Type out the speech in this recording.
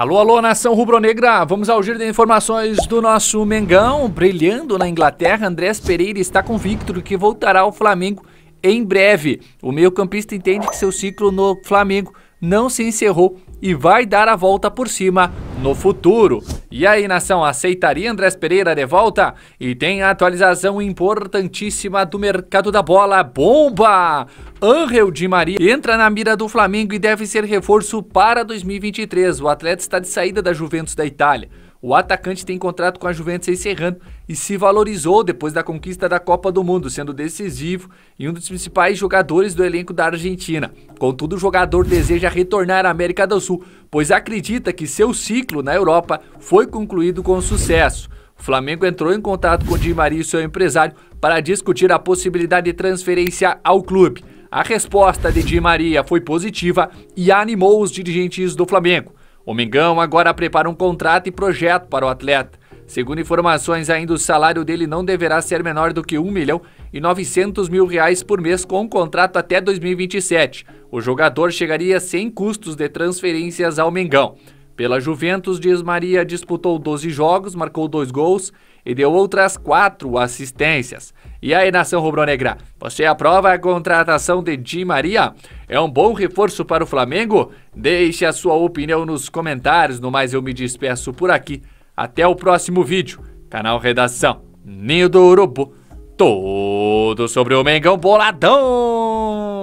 Alô, alô, nação rubro-negra! Vamos ao giro de informações do nosso Mengão. Brilhando na Inglaterra, Andrés Pereira está convicto de que voltará ao Flamengo em breve. O meio-campista entende que seu ciclo no Flamengo não se encerrou e vai dar a volta por cima no futuro. E aí, nação, aceitaria Andrés Pereira de volta? E tem a atualização importantíssima do mercado da bola. Bomba! Angel de Maria entra na mira do Flamengo e deve ser reforço para 2023. O atleta está de saída da Juventus da Itália. O atacante tem contrato com a Juventus encerrando e se valorizou depois da conquista da Copa do Mundo, sendo decisivo e um dos principais jogadores do elenco da Argentina. Contudo, o jogador deseja retornar à América do Sul, pois acredita que seu ciclo na Europa foi concluído com sucesso. O Flamengo entrou em contato com o Di Maria e seu empresário para discutir a possibilidade de transferência ao clube. A resposta de Di Maria foi positiva e animou os dirigentes do Flamengo. O Mengão agora prepara um contrato e projeto para o atleta. Segundo informações, ainda o salário dele não deverá ser menor do que 1 milhão e 900 mil reais por mês com um contrato até 2027. O jogador chegaria sem custos de transferências ao Mengão. Pela Juventus, Dias Maria disputou 12 jogos, marcou dois gols e deu outras quatro assistências. E aí, nação rubro-negra, você aprova a contratação de Di Maria? É um bom reforço para o Flamengo? Deixe a sua opinião nos comentários, no mais eu me despeço por aqui. Até o próximo vídeo. Canal Redação, Ninho do Urubu, todo sobre o Mengão Boladão!